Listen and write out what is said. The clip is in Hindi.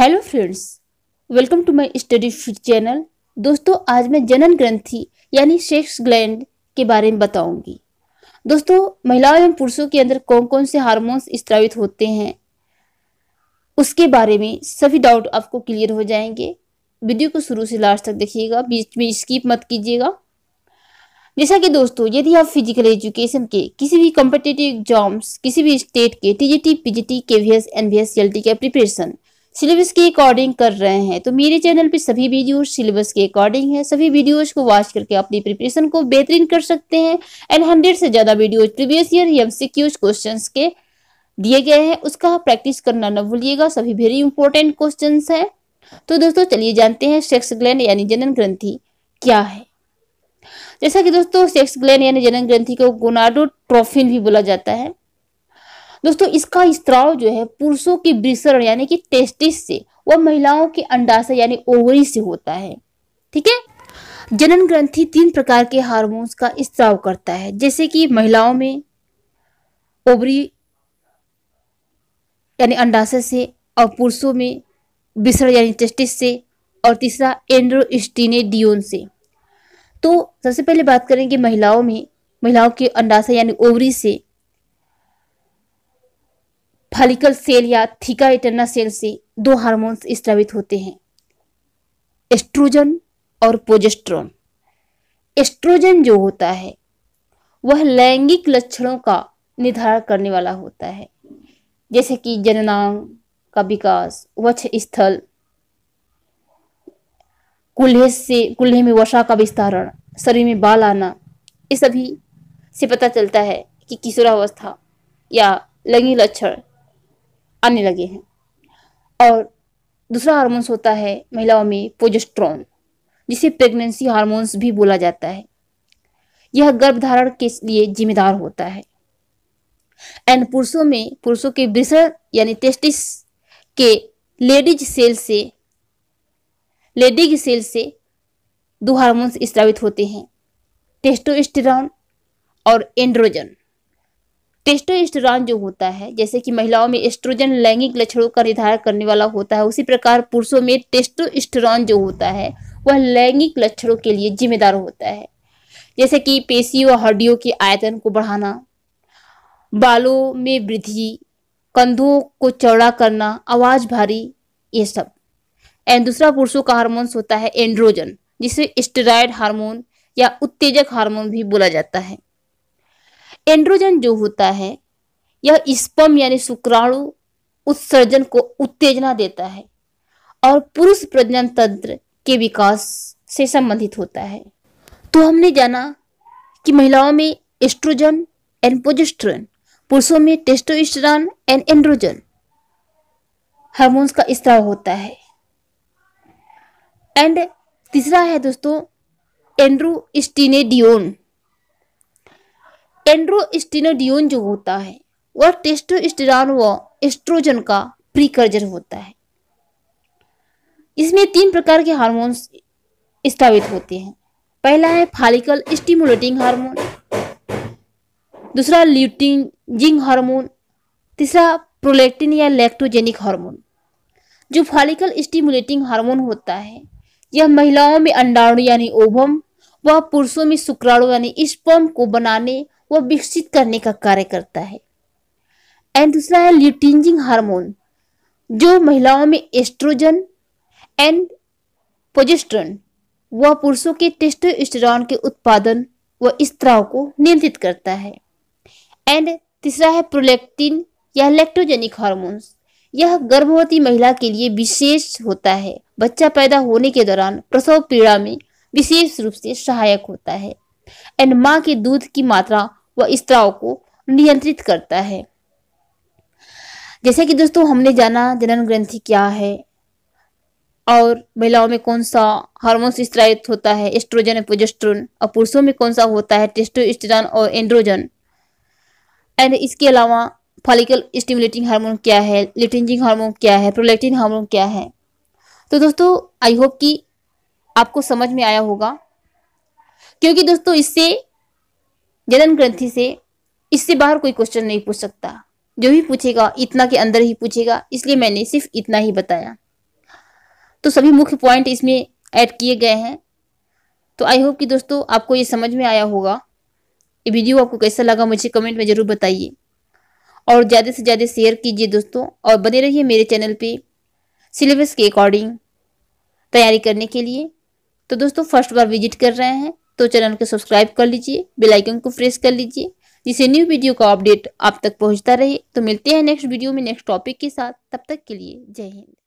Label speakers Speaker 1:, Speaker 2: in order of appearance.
Speaker 1: hello friends welcome to my study channel दोस्तों आज मैं जनन ग्रंथि यानी सेक्स ग्लैंड के बारे में बताऊंगी दोस्तों महिलाओं एवं पुरुषों के अंदर कौन कौन से हार्मोन्स स्त्रावित होते हैं उसके बारे में सभी डाउट आपको क्लियर हो जाएंगे वीडियो को शुरू से लास्ट तक देखिएगा बीच में स्कीप मत कीजिएगा जैसा कि दोस्तों यदि आप फिजिकल एजुकेशन के किसी भी कॉम्पिटेटिव एग्जाम्स किसी भी स्टेट के TGT PGT KVS NVS LT के प्रिपरेशन सिलेबस के अकॉर्डिंग कर रहे हैं तो मेरे चैनल पे सभी वीडियो सिलेबस के अकॉर्डिंग है सभी वीडियोज को वॉच करके अपनी प्रिपरेशन को बेहतरीन कर सकते हैं एंड हंड्रेड से ज़्यादा वीडियो प्रीवियस ईयर एम क्वेश्चन के दिए गए हैं उसका प्रैक्टिस करना न भूलिएगा सभी वेरी इंपॉर्टेंट क्वेश्चन है तो दोस्तों चलिए जानते हैं सेक्स ग्लैंड यानी जनन ग्रंथि क्या है जैसा कि दोस्तों सेक्स ग्लैंड यानी जनन ग्रंथि को गोनाडोट्रोफिन भी बोला जाता है दोस्तों इसका स्त्राव जो है पुरुषों के विसरण यानी कि टेस्टिस से व महिलाओं के अंडाशय यानी ओवरी से होता है ठीक है जनन ग्रंथि तीन प्रकार के हार्मोन्स का स्त्राव करता है जैसे कि महिलाओं में ओवरी यानी अंडाशय से और पुरुषों में विसर्जन यानी टेस्टिस से और तीसरा डियोन से तो सबसे पहले बात करेंगे महिलाओं में महिलाओं के अंडाशय यानी ओवरी से फलिकल सेल या थीका इटरना सेल से दो हार्मोन्स स्रावित होते हैं एस्ट्रोजन और पोजेस्ट्रॉन एस्ट्रोजन जो होता है वह लैंगिक लक्षणों का निर्धारण करने वाला होता है जैसे कि जननांग का विकास वक्ष स्थल कुल्हे से कुल्हे में वसा का विस्तारण शरीर में बाल आना ये सभी से पता चलता है कि किशोरावस्था या लैंगिक लक्षण आने लगे हैं और दूसरा हार्मोन्स होता है महिलाओं में पोजेस्ट्रॉन जिसे प्रेगनेंसी हार्मोन्स भी बोला जाता है यह गर्भधारण के लिए जिम्मेदार होता है एंड पुरुषों में पुरुषों के विषण यानी टेस्टिस के लेडीज सेल से लेडीज सेल से दो हार्मोन्स स्त्रावित होते हैं टेस्टोस्टेरॉन और एंड्रोजन टेस्टोस्टेरॉन जो होता है जैसे कि महिलाओं में एस्ट्रोजन लैंगिक लक्षणों का निर्धारण करने वाला होता है उसी प्रकार पुरुषों में टेस्टोस्टेरॉन जो होता है वह लैंगिक लक्षणों के लिए जिम्मेदार होता है जैसे कि पेशी और हड्डियों के आयतन को बढ़ाना बालों में वृद्धि कंधों को चौड़ा करना आवाज़ भारी ये सब एंड दूसरा पुरुषों का हार्मोन्स होता है एंड्रोजन जिसे स्टेरॉयड हार्मोन या उत्तेजक हार्मोन भी बोला जाता है एंड्रोजन जो होता है यह स्पम यानी शुक्राणु उत्सर्जन को उत्तेजना देता है और पुरुष प्रजनन तंत्र के विकास से संबंधित होता है तो हमने जाना कि महिलाओं में एस्ट्रोजन एंड पोजेस्ट्रन पुरुषों में टेस्टोस्टेरॉन एंड एंड्रोजन हार्मोन्स का स्त्राव होता है एंड तीसरा है दोस्तों एंड्रोस्टिनेडियोन एंड्रोस्टिनोडियोन जो होता है वह टेस्टोस्टेरॉन व एस्ट्रोजन का प्रीकर्जर होता है इसमें तीन प्रकार के हार्मोन्स स्थापित होते हैं पहला है फालिकल स्टिमुलेटिंग हार्मोन दूसरा ल्यूटिंजिंग हार्मोन तीसरा प्रोलेक्टिन या लैक्टोजेनिक हार्मोन जो फालिकल स्टिमुलेटिंग हार्मोन होता है यह महिलाओं में अंडाणु यानी ओभम व पुरुषों में शुक्राणु यानी स्पर्म को बनाने वो विकसित करने का कार्य करता है एंड दूसरा है ल्यूटिंजिंग हार्मोन जो महिलाओं में एस्ट्रोजन एंड पोजेस्ट्रन व पुरुषों के टेस्टोस्टेरॉन के उत्पादन व स्त्राव को नियंत्रित करता है एंड तीसरा है प्रोलेक्टिन या लेक्टोजेनिक हार्मोन्स यह गर्भवती महिला के लिए विशेष होता है बच्चा पैदा होने के दौरान प्रसव पीड़ा में विशेष रूप से सहायक होता है एंड माँ के दूध की मात्रा व स्त्राव को नियंत्रित करता है जैसे कि दोस्तों हमने जाना जनन ग्रंथि क्या है और महिलाओं में कौन सा हार्मोन स्त्रायित होता है एस्ट्रोजन और प्रोजेस्ट्रोन और पुरुषों में कौन सा होता है टेस्टोस्टेरॉन और एंड्रोजन एंड इसके अलावा फॉलिकल स्टिमुलेटिंग हार्मोन क्या है लिटिंजिंग हार्मोन क्या है प्रोलेक्टिन हार्मोन क्या है तो दोस्तों आई होप कि आपको समझ में आया होगा क्योंकि दोस्तों इससे जलन ग्रंथि से इससे बाहर कोई क्वेश्चन नहीं पूछ सकता जो भी पूछेगा इतना के अंदर ही पूछेगा इसलिए मैंने सिर्फ इतना ही बताया तो सभी मुख्य पॉइंट इसमें ऐड किए गए हैं तो आई होप कि दोस्तों आपको ये समझ में आया होगा ये वीडियो आपको कैसा लगा मुझे कमेंट में ज़रूर बताइए और ज़्यादा से ज़्यादा शेयर कीजिए दोस्तों और बने रहिए मेरे चैनल पे सिलेबस के अकॉर्डिंग तैयारी करने के लिए तो दोस्तों फर्स्ट बार विजिट कर रहे हैं तो चैनल को सब्सक्राइब कर लीजिए बेल आइकन को प्रेस कर लीजिए जिससे न्यू वीडियो का अपडेट आप तक पहुंचता रहे तो मिलते हैं नेक्स्ट वीडियो में नेक्स्ट टॉपिक के साथ तब तक के लिए जय हिंद